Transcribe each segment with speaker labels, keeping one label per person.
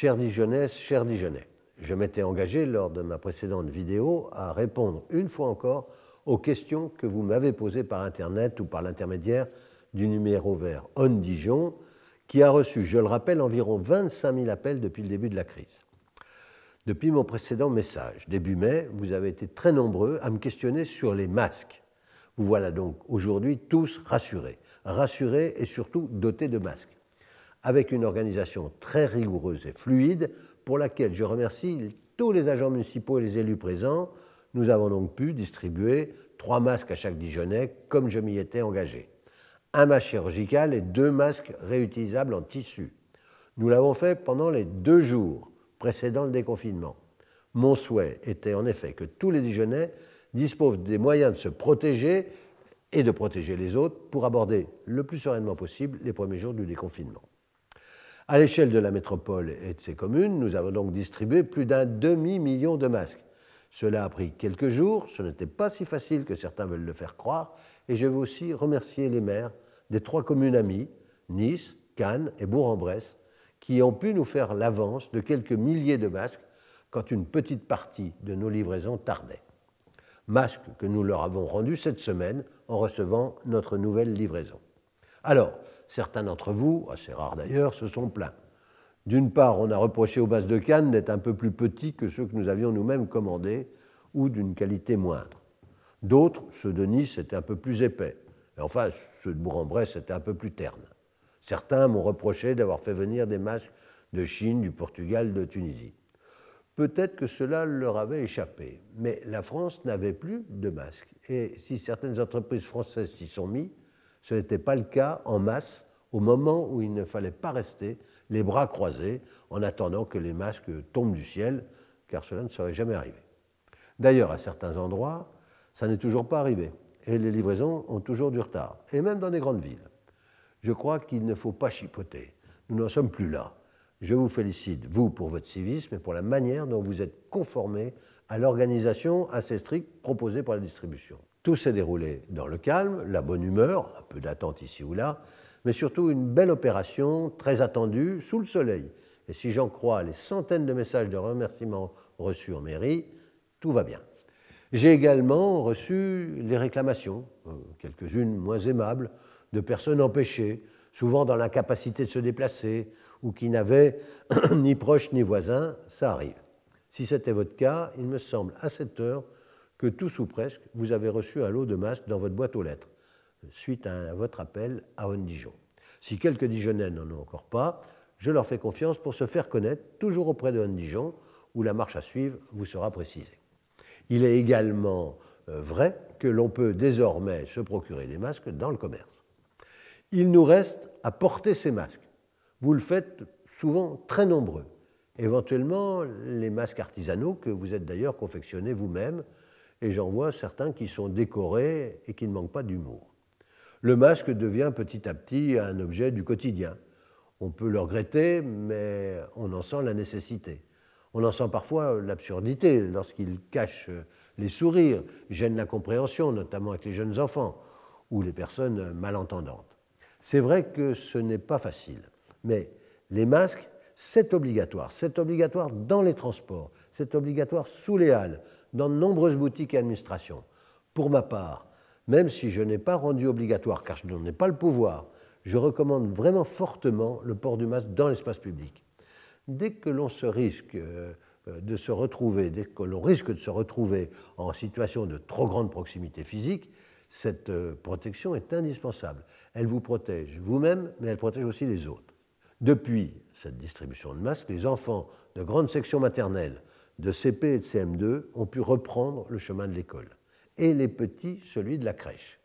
Speaker 1: Chers Dijonnais, cher Dijonnais, je m'étais engagé lors de ma précédente vidéo à répondre une fois encore aux questions que vous m'avez posées par Internet ou par l'intermédiaire du numéro vert On Dijon, qui a reçu, je le rappelle, environ 25 000 appels depuis le début de la crise. Depuis mon précédent message, début mai, vous avez été très nombreux à me questionner sur les masques. Vous voilà donc aujourd'hui tous rassurés, rassurés et surtout dotés de masques avec une organisation très rigoureuse et fluide, pour laquelle je remercie tous les agents municipaux et les élus présents. Nous avons donc pu distribuer trois masques à chaque Dijonais, comme je m'y étais engagé. Un masque chirurgical et deux masques réutilisables en tissu. Nous l'avons fait pendant les deux jours précédant le déconfinement. Mon souhait était en effet que tous les Dijonais disposent des moyens de se protéger et de protéger les autres pour aborder le plus sereinement possible les premiers jours du déconfinement. À l'échelle de la métropole et de ses communes, nous avons donc distribué plus d'un demi-million de masques. Cela a pris quelques jours, ce n'était pas si facile que certains veulent le faire croire, et je veux aussi remercier les maires des trois communes amies, Nice, Cannes et Bourg-en-Bresse, qui ont pu nous faire l'avance de quelques milliers de masques quand une petite partie de nos livraisons tardait. Masques que nous leur avons rendus cette semaine en recevant notre nouvelle livraison. Alors, certains d'entre vous, assez rares d'ailleurs, se sont plaints. D'une part, on a reproché aux bases de Cannes d'être un peu plus petits que ceux que nous avions nous-mêmes commandés ou d'une qualité moindre. D'autres, ceux de Nice, étaient un peu plus épais. Et enfin, ceux de Bourg-en-Bresse étaient un peu plus ternes. Certains m'ont reproché d'avoir fait venir des masques de Chine, du Portugal, de Tunisie. Peut-être que cela leur avait échappé, mais la France n'avait plus de masques. Et si certaines entreprises françaises s'y sont mises, ce n'était pas le cas en masse au moment où il ne fallait pas rester les bras croisés en attendant que les masques tombent du ciel, car cela ne serait jamais arrivé. D'ailleurs, à certains endroits, ça n'est toujours pas arrivé, et les livraisons ont toujours du retard, et même dans les grandes villes. Je crois qu'il ne faut pas chipoter. Nous n'en sommes plus là. Je vous félicite, vous, pour votre civisme et pour la manière dont vous êtes conformé à l'organisation assez stricte proposée par la distribution. Tout s'est déroulé dans le calme, la bonne humeur, un peu d'attente ici ou là, mais surtout une belle opération très attendue sous le soleil. Et si j'en crois les centaines de messages de remerciements reçus en mairie, tout va bien. J'ai également reçu les réclamations, euh, quelques-unes moins aimables, de personnes empêchées, souvent dans l'incapacité de se déplacer ou qui n'avaient ni proche ni voisin, ça arrive. Si c'était votre cas, il me semble à cette heure que tous ou presque vous avez reçu un lot de masques dans votre boîte aux lettres, suite à, votre appel à honne Dijon. Si quelques Dijonnais n'en ont encore pas, je leur fais confiance pour se faire connaître, toujours auprès de honne Dijon, où la marche à suivre vous sera précisée. Il est également euh, vrai que l'on peut désormais se procurer des masques dans le commerce. Il nous reste à porter ces masques. Vous le faites souvent très nombreux. Éventuellement, les masques artisanaux que vous êtes d'ailleurs confectionnés vous-même et j'en vois certains qui sont décorés et qui ne manquent pas d'humour. Le masque devient petit à petit un objet du quotidien. On peut le regretter, mais on en sent la nécessité. On en sent parfois l'absurdité lorsqu'il cache les sourires, gêne la compréhension, notamment avec les jeunes enfants ou les personnes malentendantes. C'est vrai que ce n'est pas facile, mais les masques, c'est obligatoire. C'est obligatoire dans les transports, c'est obligatoire sous les halles, dans de nombreuses boutiques et administrations. Pour ma part, même si je n'ai pas rendu obligatoire, car je n'en ai pas le pouvoir, je recommande vraiment fortement le port du masque dans l'espace public. Dès que l'on se risque euh, euh, de se retrouver, dès que l'on risque de se retrouver en situation de trop grande proximité physique, cette euh, protection est indispensable. Elle vous protège vous-même, mais elle protège aussi les autres. Depuis cette distribution de masques, les enfants de grandes sections maternelles de CP et de CM2 ont pu reprendre le chemin de l'école, et les petits celui de la crèche.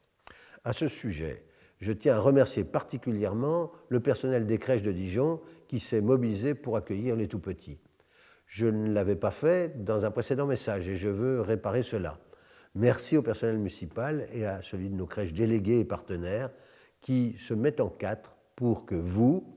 Speaker 1: À ce sujet, je tiens à remercier particulièrement le personnel des crèches de Dijon qui s'est mobilisé pour accueillir les tout-petits. Je ne l'avais pas fait dans un précédent message et je veux réparer cela. Merci au personnel municipal et à celui de nos crèches déléguées et partenaires qui se mettent en quatre pour que vous,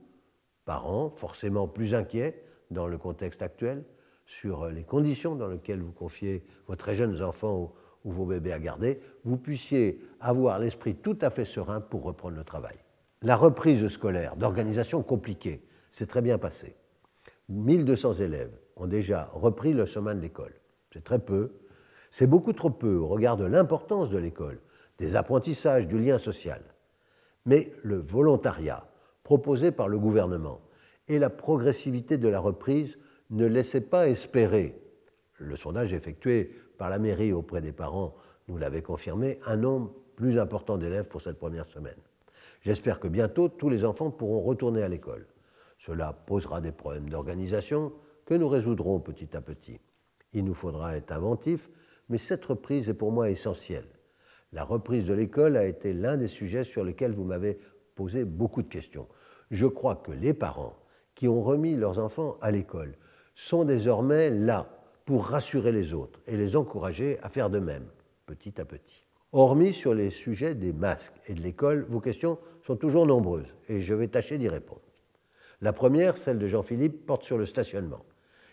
Speaker 1: parents, forcément plus inquiets dans le contexte actuel, sur euh, les conditions dans lesquelles vous confiez vos très jeunes enfants ou, vos bébés à garder, vous puissiez avoir l'esprit tout à fait serein pour reprendre le travail. La reprise scolaire d'organisation compliquée s'est très bien passée. 1200 élèves ont déjà repris le chemin de l'école. C'est très peu. C'est beaucoup trop peu au regard de l'importance de l'école, des apprentissages, du lien social. Mais le volontariat proposé par le gouvernement et la progressivité de la reprise ne laissez pas espérer, le sondage effectué par la mairie auprès des parents nous l'avait confirmé, un nombre plus important d'élèves pour cette première semaine. J'espère que bientôt tous les enfants pourront retourner à l'école. Cela posera des problèmes d'organisation que nous résoudrons petit à petit. Il nous faudra être inventifs, mais cette reprise est pour moi essentielle. La reprise de l'école a été l'un des sujets sur lesquels vous m'avez posé beaucoup de questions. Je crois que les parents qui ont remis leurs enfants à l'école sont désormais là pour rassurer les autres et les encourager à faire de même, petit à petit. Hormis sur les sujets des masques et de l'école, vos questions sont toujours nombreuses et je vais tâcher d'y répondre. La première, celle de Jean-Philippe, porte sur le stationnement.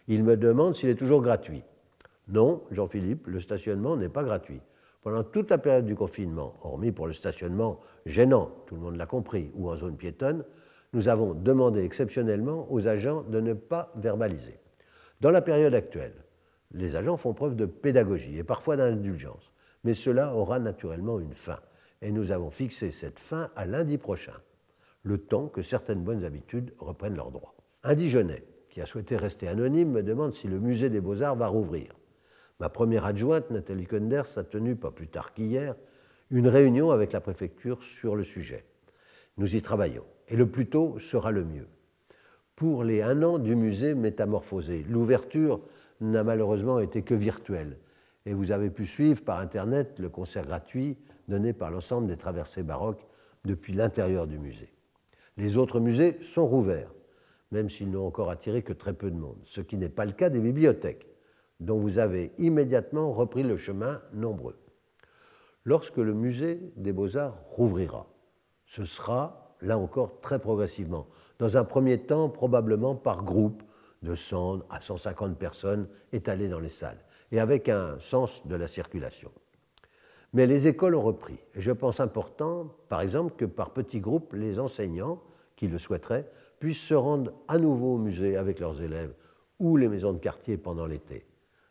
Speaker 1: Il me demande s'il est toujours gratuit. Non, Jean-Philippe, le stationnement n'est pas gratuit. Pendant toute la période du confinement, hormis pour le stationnement gênant, tout le monde l'a compris, ou en zone piétonne, nous avons demandé exceptionnellement aux agents de ne pas verbaliser. Dans la période actuelle, les agents font preuve de pédagogie et parfois d'indulgence, mais cela aura naturellement une fin, et nous avons fixé cette fin à lundi prochain, le temps que certaines bonnes habitudes reprennent leurs droits. Un Dijonais qui a souhaité rester anonyme me demande si le musée des beaux-arts va rouvrir. Ma première adjointe, Nathalie Kunders, a tenu, pas plus tard qu'hier, une réunion avec la préfecture sur le sujet. Nous y travaillons, et le plus tôt sera le mieux pour les un an du musée métamorphosé. L'ouverture n'a malheureusement été que virtuelle. Et vous avez pu suivre par Internet le concert gratuit donné par l'ensemble des traversées baroques depuis l'intérieur du musée. Les autres musées sont rouverts, même s'ils n'ont encore attiré que très peu de monde, ce qui n'est pas le cas des bibliothèques, dont vous avez immédiatement repris le chemin nombreux. Lorsque le musée des beaux-arts rouvrira, ce sera, là encore, très progressivement, dans un premier temps probablement par groupe de 100 à 150 personnes étalées dans les salles, et avec un sens de la circulation. Mais les écoles ont repris, je pense important, par exemple, que par petits groupes, les enseignants, qui le souhaiteraient, puissent se rendre à nouveau au musée avec leurs élèves ou les maisons de quartier pendant l'été.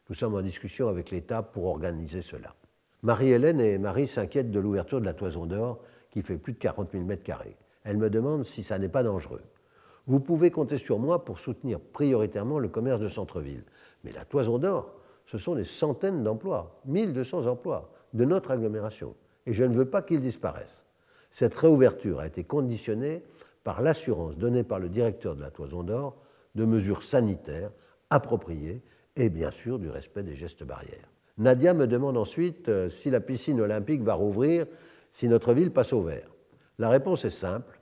Speaker 1: Nous sommes en discussion avec l'État pour organiser cela. Marie-Hélène et Marie s'inquiètent de l'ouverture de la toison d'or qui fait plus de 40 000 mètres carrés. Elles me demandent si ça n'est pas dangereux. Vous pouvez compter sur moi pour soutenir prioritairement le commerce de centre-ville. Mais la toison d'or, ce sont des centaines d'emplois, 1200 emplois de notre agglomération. Et je ne veux pas qu'ils disparaissent. Cette réouverture a été conditionnée par l'assurance donnée par le directeur de la toison d'or de mesures sanitaires appropriées et bien sûr du respect des gestes barrières. Nadia me demande ensuite euh, si la piscine olympique va rouvrir si notre ville passe au vert. La réponse est simple,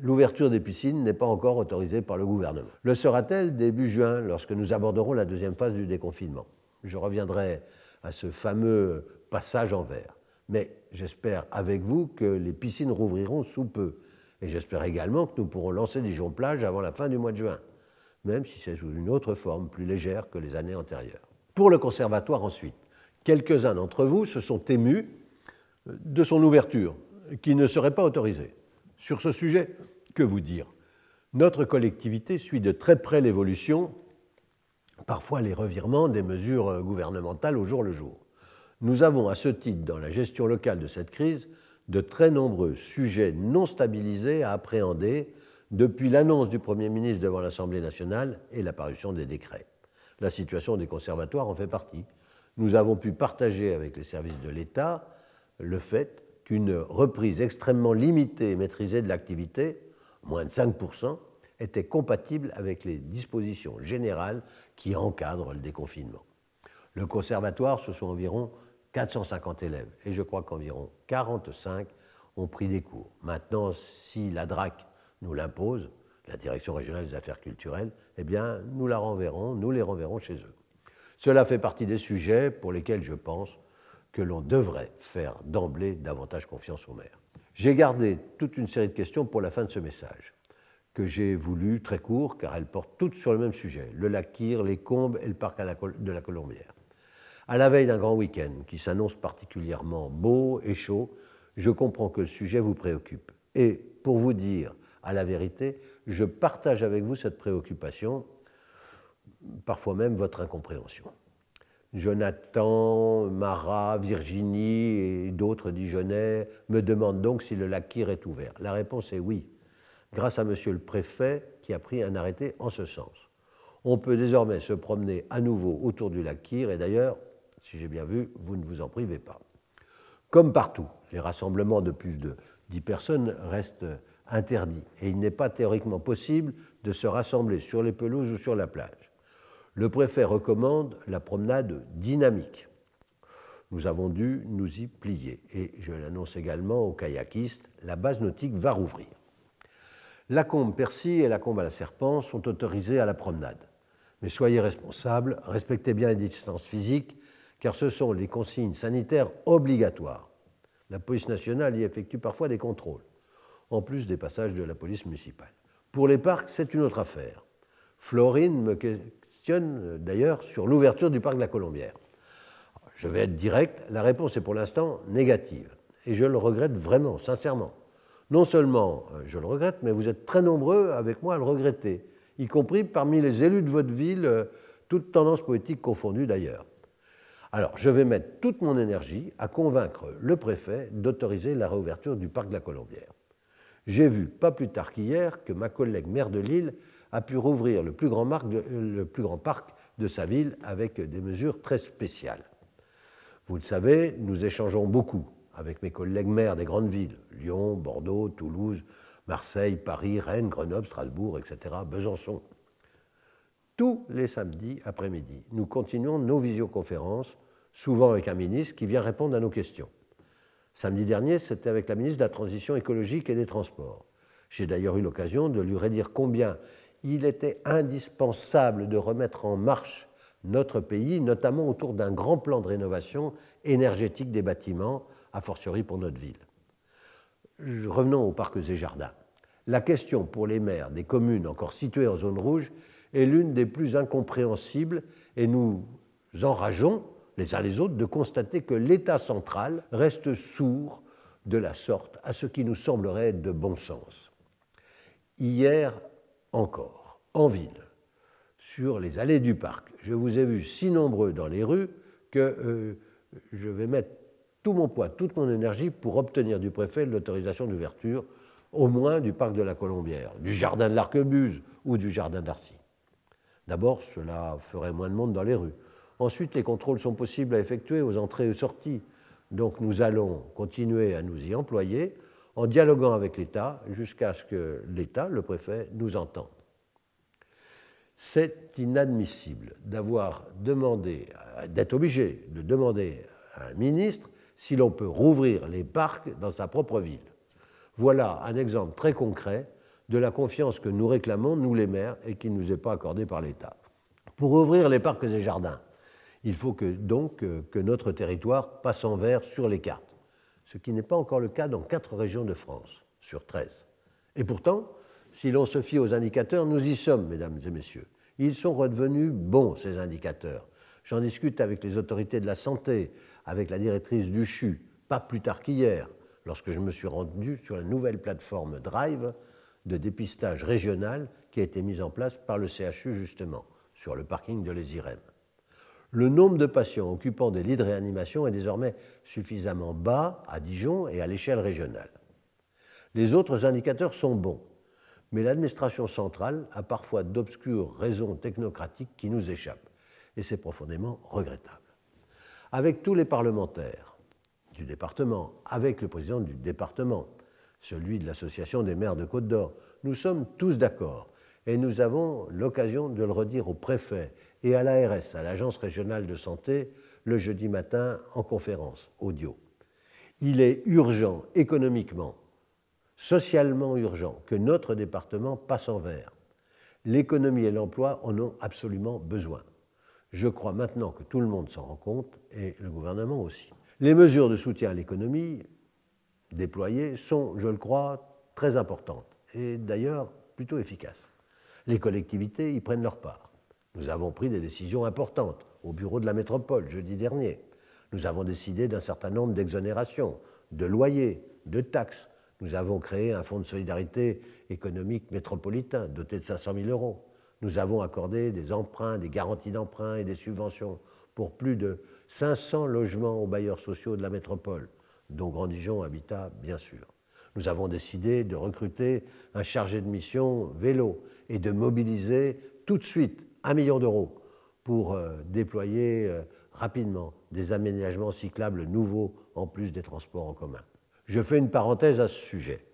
Speaker 1: l'ouverture des piscines n'est pas encore autorisée par le gouvernement. Le sera-t-elle début juin, lorsque nous aborderons la deuxième phase du déconfinement Je reviendrai à ce fameux passage en verre. Mais j'espère avec vous que les piscines rouvriront sous peu. Et j'espère également que nous pourrons lancer journées plages avant la fin du mois de juin, même si c'est sous une autre forme, plus légère que les années antérieures. Pour le conservatoire ensuite, quelques-uns d'entre vous se sont émus de son ouverture, qui ne serait pas autorisée. Sur ce sujet, que vous dire Notre collectivité suit de très près l'évolution, parfois les revirements des mesures euh, gouvernementales au jour le jour. Nous avons à ce titre, dans la gestion locale de cette crise, de très nombreux sujets non stabilisés à appréhender depuis l'annonce du Premier ministre devant l'Assemblée nationale et l'apparition des décrets. La situation des conservatoires en fait partie. Nous avons pu partager avec les services de l'État le fait qu'une reprise extrêmement limitée et maîtrisée de l'activité moins de 5%, étaient compatibles avec les dispositions générales qui encadrent le déconfinement. Le conservatoire, ce sont environ 450 élèves, et je crois qu'environ 45 ont pris des cours. Maintenant, si la DRAC nous l'impose, la Direction régionale des affaires culturelles, eh bien, nous la renverrons, nous les renverrons chez eux. Cela fait partie des sujets pour lesquels je pense que l'on devrait faire d'emblée davantage confiance aux maires. J'ai gardé toute une série de questions pour la fin de ce message, que j'ai voulu très court, car elles portent toutes sur le même sujet, le lac Kyr, les combes et le parc de la Colombière. À la veille d'un grand week-end qui s'annonce particulièrement beau et chaud, je comprends que le sujet vous préoccupe. Et pour vous dire à la vérité, je partage avec vous cette préoccupation, parfois même votre incompréhension. Jonathan, Marat, Virginie et d'autres Dijonais me demandent donc si le lac Kyr est ouvert. La réponse est oui, grâce à Monsieur le Préfet qui a pris un arrêté en ce sens. On peut désormais se promener à nouveau autour du lac Kyr et d'ailleurs, si j'ai bien vu, vous ne vous en privez pas. Comme partout, les rassemblements de plus de 10 personnes restent interdits et il n'est pas théoriquement possible de se rassembler sur les pelouses ou sur la plage le préfet recommande la promenade dynamique. Nous avons dû nous y plier et je l'annonce également aux kayakistes, la base nautique va rouvrir. La combe Percy et la combe à la Serpent sont autorisées à la promenade. Mais soyez responsables, respectez bien les distances physiques, car ce sont les consignes sanitaires obligatoires. La police nationale y effectue parfois des contrôles, en plus des passages de la police municipale. Pour les parcs, c'est une autre affaire. Florine me euh, d'ailleurs sur l'ouverture du parc de la Colombière. Je vais être direct, la réponse est pour l'instant négative. Et je le regrette vraiment, sincèrement. Non seulement euh, je le regrette, mais vous êtes très nombreux avec moi à le regretter, y compris parmi les élus de votre ville, euh, toutes tendances politiques confondues d'ailleurs. Alors, je vais mettre toute mon énergie à convaincre le préfet d'autoriser la réouverture du parc de la Colombière. J'ai vu, pas plus tard qu'hier, que ma collègue maire de Lille a pu rouvrir le plus grand, parc de sa ville avec des mesures très spéciales. Vous le savez, nous échangeons beaucoup avec mes collègues maires des grandes villes, Lyon, Bordeaux, Toulouse, Marseille, Paris, Rennes, Grenoble, Strasbourg, etc., Besançon. Tous les samedis après-midi, nous continuons nos visioconférences, souvent avec un ministre qui vient répondre à nos questions. Samedi dernier, c'était avec la ministre de la Transition écologique et des Transports. J'ai d'ailleurs eu l'occasion de lui redire combien il était indispensable de remettre en marche notre pays, notamment autour d'un grand plan de rénovation énergétique des bâtiments, a fortiori pour notre ville. Revenons aux parcs et jardins. La question pour les maires des communes encore situées en zone rouge est l'une des plus incompréhensibles et nous enrageons les uns les autres de constater que l'État central reste sourd de la sorte à ce qui nous semblerait de bon sens. Hier, encore, en ville, sur les allées du parc. Je vous ai vu si nombreux dans les rues que euh, je vais mettre tout mon poids, toute mon énergie pour obtenir du préfet l'autorisation d'ouverture, au moins du parc de la Colombière, du jardin de l'Arquebuse ou du jardin d'Arcy. D'abord, cela ferait moins de monde dans les rues. Ensuite, les contrôles sont possibles à effectuer aux entrées et aux sorties. Donc nous allons continuer à nous y employer en dialoguant avec l'État jusqu'à ce que l'État, le préfet, nous entende. C'est inadmissible d'avoir demandé, d'être obligé de demander à un ministre si l'on peut rouvrir les parcs dans sa propre ville. Voilà un exemple très concret de la confiance que nous réclamons, nous les maires, et qui ne nous est pas accordée par l'État. Pour ouvrir les parcs et jardins, il faut que, donc euh, que notre territoire passe en vert sur les cartes ce qui n'est pas encore le cas dans quatre régions de France sur 13. Et pourtant, si l'on se fie aux indicateurs, nous y sommes, mesdames et messieurs. Ils sont redevenus bons, ces indicateurs. J'en discute avec les autorités de la santé, avec la directrice du CHU, pas plus tard qu'hier, lorsque je me suis rendu sur la nouvelle plateforme Drive de dépistage régional qui a été mise en place par le CHU, justement, sur le parking de Les le nombre de patients occupant des lits de réanimation est désormais suffisamment bas à Dijon et à l'échelle régionale. Les autres indicateurs sont bons, mais l'administration centrale a parfois d'obscures raisons technocratiques qui nous échappent, et c'est profondément regrettable. Avec tous les parlementaires du département, avec le président du département, celui de l'Association des maires de Côte d'Or, nous sommes tous d'accord, et nous avons l'occasion de le redire au préfet et à l'ARS, à l'Agence régionale de santé, le jeudi matin en conférence audio. Il est urgent économiquement, socialement urgent que notre département passe en vert. L'économie et l'emploi en ont absolument besoin. Je crois maintenant que tout le monde s'en rend compte et le gouvernement aussi. Les mesures de soutien à l'économie déployées sont, je le crois, très importantes et d'ailleurs plutôt efficaces. Les collectivités y prennent leur part. Nous avons pris des décisions importantes au bureau de la métropole jeudi dernier. Nous avons décidé d'un certain nombre d'exonérations, de loyers, de taxes. Nous avons créé un fonds de solidarité économique métropolitain doté de 500 000 euros. Nous avons accordé des emprunts, des garanties d'emprunt et des subventions pour plus de 500 logements aux bailleurs sociaux de la métropole, dont Grand Dijon Habitat, bien sûr. Nous avons décidé de recruter un chargé de mission vélo et de mobiliser tout de suite 1 million d'euros pour euh, déployer euh, rapidement des aménagements cyclables nouveaux en plus des transports en commun. Je fais une parenthèse à ce sujet.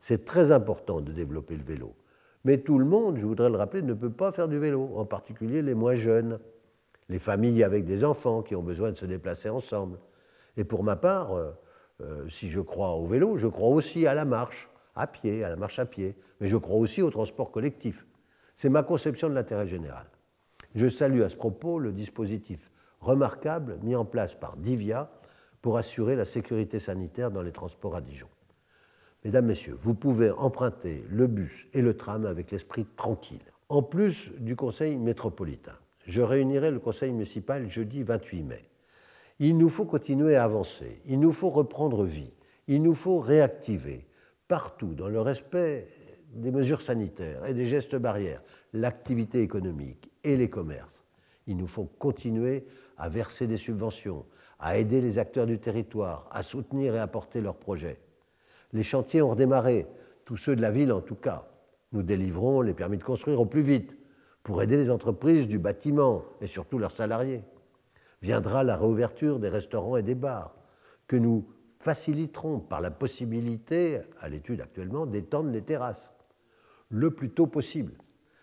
Speaker 1: C'est très important de développer le vélo. Mais tout le monde, je voudrais le rappeler, ne peut pas faire du vélo, en particulier les moins jeunes, les familles avec des enfants qui ont besoin de se déplacer ensemble. Et pour ma part, euh, si je crois au vélo, je crois aussi à la marche, à pied, à la marche à pied, mais je crois aussi au transport collectif. C'est ma conception de l'intérêt général. Je salue à ce propos le dispositif remarquable mis en place par Divia pour assurer la sécurité sanitaire dans les transports à Dijon. Mesdames, Messieurs, vous pouvez emprunter le bus et le tram avec l'esprit tranquille. En plus du Conseil métropolitain, je réunirai le Conseil municipal jeudi 28 mai. Il nous faut continuer à avancer, il nous faut reprendre vie, il nous faut réactiver partout, dans le respect des mesures sanitaires et des gestes barrières, l'activité économique et les commerces. Il nous faut continuer à verser des subventions, à aider les acteurs du territoire, à soutenir et apporter leurs projets. Les chantiers ont redémarré, tous ceux de la ville en tout cas. Nous délivrons les permis de construire au plus vite pour aider les entreprises du bâtiment et surtout leurs salariés. Viendra la réouverture des restaurants et des bars, que nous faciliterons par la possibilité, à l'étude actuellement, d'étendre les terrasses le plus tôt possible.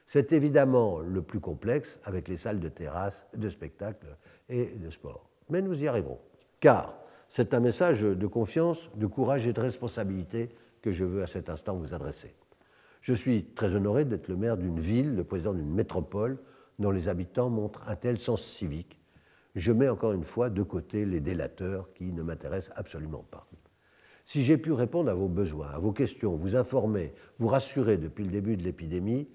Speaker 1: C'est évidemment le plus complexe avec les salles de terrasse, de spectacle et de sport. Mais nous y arriverons. Car c'est un message de confiance, de courage et de responsabilité que je veux à cet instant vous adresser. Je suis très honoré d'être le maire d'une ville, le président d'une métropole, dont les habitants montrent un tel sens civique. Je mets encore une fois de côté les délateurs qui ne m'intéressent absolument pas. Si j'ai pu répondre à vos besoins, à vos questions, vous informer, vous rassurer depuis le début de l'épidémie,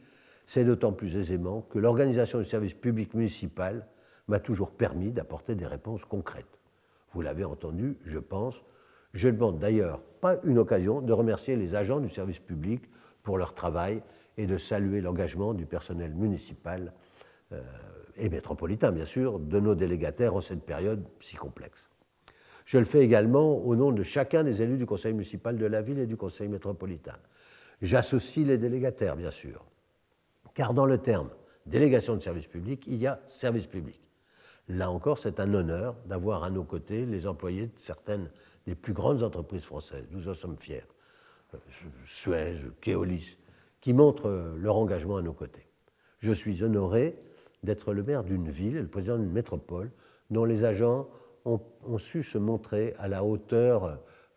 Speaker 1: c'est d'autant plus aisément que l'organisation du service public municipal m'a toujours permis d'apporter des réponses concrètes. Vous l'avez entendu, je pense. Je ne demande d'ailleurs pas une occasion de remercier les agents du service public pour leur travail et de saluer l'engagement du personnel municipal euh, et métropolitain, bien sûr, de nos délégataires en cette période si complexe. Je le fais également au nom de chacun des élus du conseil municipal de la ville et du conseil métropolitain. J'associe les délégataires, bien sûr, car dans le terme délégation de service public, il y a service public. Là encore, c'est un honneur d'avoir à nos côtés les employés de certaines des plus grandes entreprises françaises. Nous en sommes fiers. Euh, Suez, Keolis, qui montrent euh, leur engagement à nos côtés. Je suis honoré d'être le maire d'une ville le président d'une métropole dont les agents ont, ont, su se montrer à la hauteur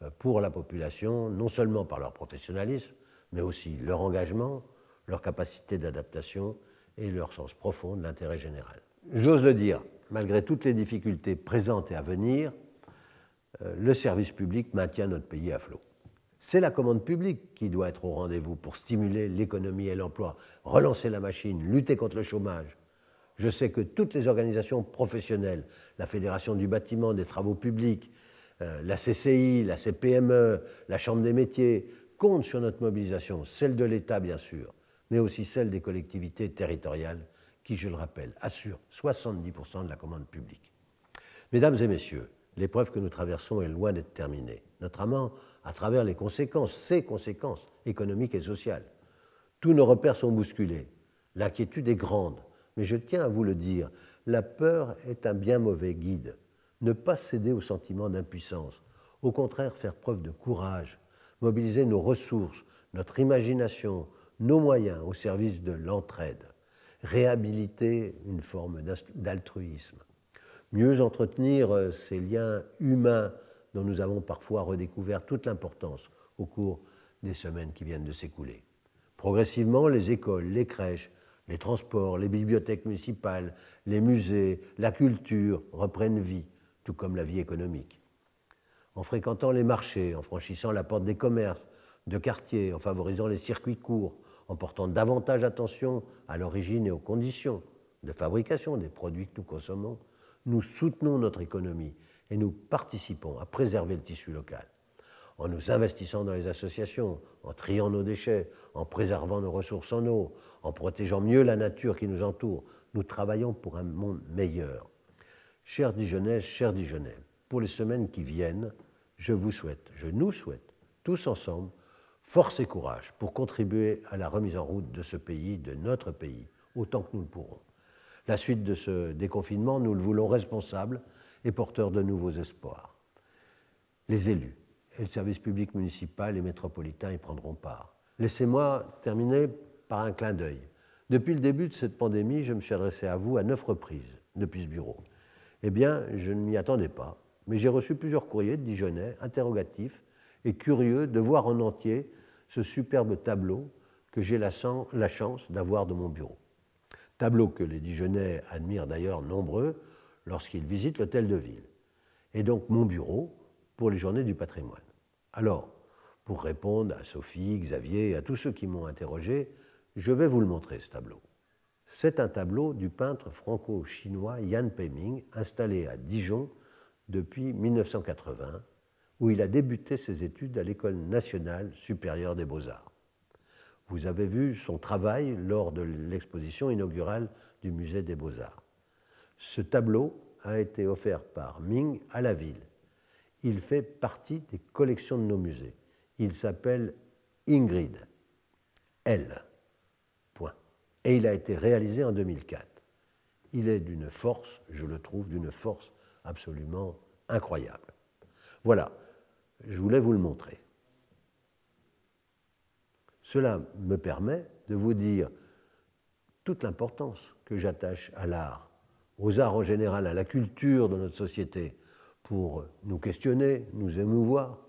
Speaker 1: euh, pour la population, non seulement par leur professionnalisme, mais aussi leur engagement, leur capacité d'adaptation et leur sens profond de l'intérêt général. J'ose le dire, malgré toutes les difficultés présentes et à venir, euh, le service public maintient notre pays à flot. C'est la commande publique qui doit être au rendez-vous pour stimuler l'économie et l'emploi, relancer la machine, lutter contre le chômage. Je sais que toutes les organisations professionnelles, la Fédération du bâtiment, des travaux publics, euh, la CCI, la CPME, la Chambre des métiers, comptent sur notre mobilisation, celle de l'État bien sûr mais aussi celle des collectivités territoriales qui, je le rappelle, assurent 70% de la commande publique. Mesdames et messieurs, l'épreuve que nous traversons est loin d'être terminée, notamment à travers les conséquences, ses conséquences économiques et sociales. Tous nos repères sont bousculés, l'inquiétude est grande, mais je tiens à vous le dire, la peur est un bien mauvais guide. Ne pas céder au sentiment d'impuissance, au contraire faire preuve de courage, mobiliser nos ressources, notre imagination, nos moyens au service de l'entraide, réhabiliter une forme d'altruisme, mieux entretenir euh, ces liens humains dont nous avons parfois redécouvert toute l'importance au cours des semaines qui viennent de s'écouler. Progressivement, les écoles, les crèches, les transports, les bibliothèques municipales, les musées, la culture reprennent vie, tout comme la vie économique. En fréquentant les marchés, en franchissant la porte des commerces, de quartier, en favorisant les circuits courts, en portant davantage attention à l'origine et aux conditions de fabrication des produits que nous consommons, nous soutenons notre économie et nous participons à préserver le tissu local. En nous investissant dans les associations, en triant nos déchets, en préservant nos ressources en eau, en protégeant mieux la nature qui nous entoure, nous travaillons pour un monde meilleur. Chers Dijonnais, chers Dijonais, pour les semaines qui viennent, je vous souhaite, je nous souhaite, tous ensemble, force et courage pour contribuer à la remise en route de ce pays, de notre pays, autant que nous le pourrons. La suite de ce déconfinement, nous le voulons responsable et porteur de nouveaux espoirs. Les élus et le service public municipal et métropolitain y prendront part. Laissez-moi terminer par un clin d'œil. Depuis le début de cette pandémie, je me suis adressé à vous à neuf reprises depuis ce bureau. Eh bien, je ne m'y attendais pas, mais j'ai reçu plusieurs courriers de Dijonais interrogatifs et curieux de voir en entier ce superbe tableau que j'ai la, chance d'avoir de mon bureau. Tableau que les Dijonais admirent d'ailleurs nombreux lorsqu'ils visitent l'hôtel de ville, et donc mon bureau pour les journées du patrimoine. Alors, pour répondre à Sophie, Xavier et à tous ceux qui m'ont interrogé, je vais vous le montrer ce tableau. C'est un tableau du peintre franco-chinois Yan Peiming, installé à Dijon depuis 1980 où il a débuté ses études à l'École nationale supérieure des beaux-arts. Vous avez vu son travail lors de l'exposition inaugurale du musée des beaux-arts. Ce tableau a été offert par Ming à la ville. Il fait partie des collections de nos musées. Il s'appelle Ingrid. Elle. Point. Et il a été réalisé en 2004. Il est d'une force, je le trouve, d'une force absolument incroyable. Voilà je voulais vous le montrer. Cela me permet de vous dire toute l'importance que j'attache à l'art, aux arts en général, à la culture de notre société, pour nous questionner, nous émouvoir,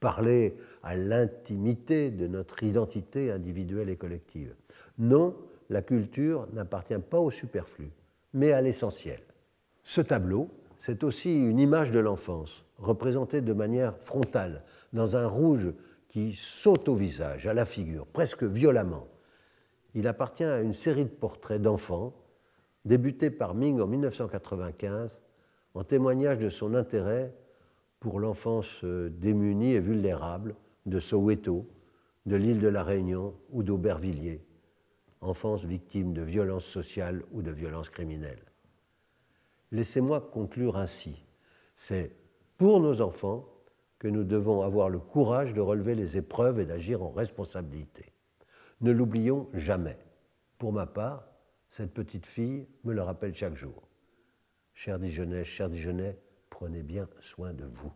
Speaker 1: parler à l'intimité de notre identité individuelle et collective. Non, la culture n'appartient pas au superflu, mais à l'essentiel. Ce tableau, c'est aussi une image de l'enfance, représenté de manière frontale, dans un rouge qui saute au visage, à la figure, presque violemment. Il appartient à une série de portraits d'enfants, débutés par Ming en 1995, en témoignage de son intérêt pour l'enfance euh, démunie et vulnérable de Soweto, de l'île de la Réunion ou d'Aubervilliers, enfance victime de violences sociales ou de violences criminelles. Laissez-moi conclure ainsi. C'est pour nos enfants que nous devons avoir le courage de relever les épreuves et d'agir en responsabilité. Ne l'oublions jamais. Pour ma part, cette petite fille me le rappelle chaque jour. Cher Dijonais, cher Dijonais, prenez bien soin de vous.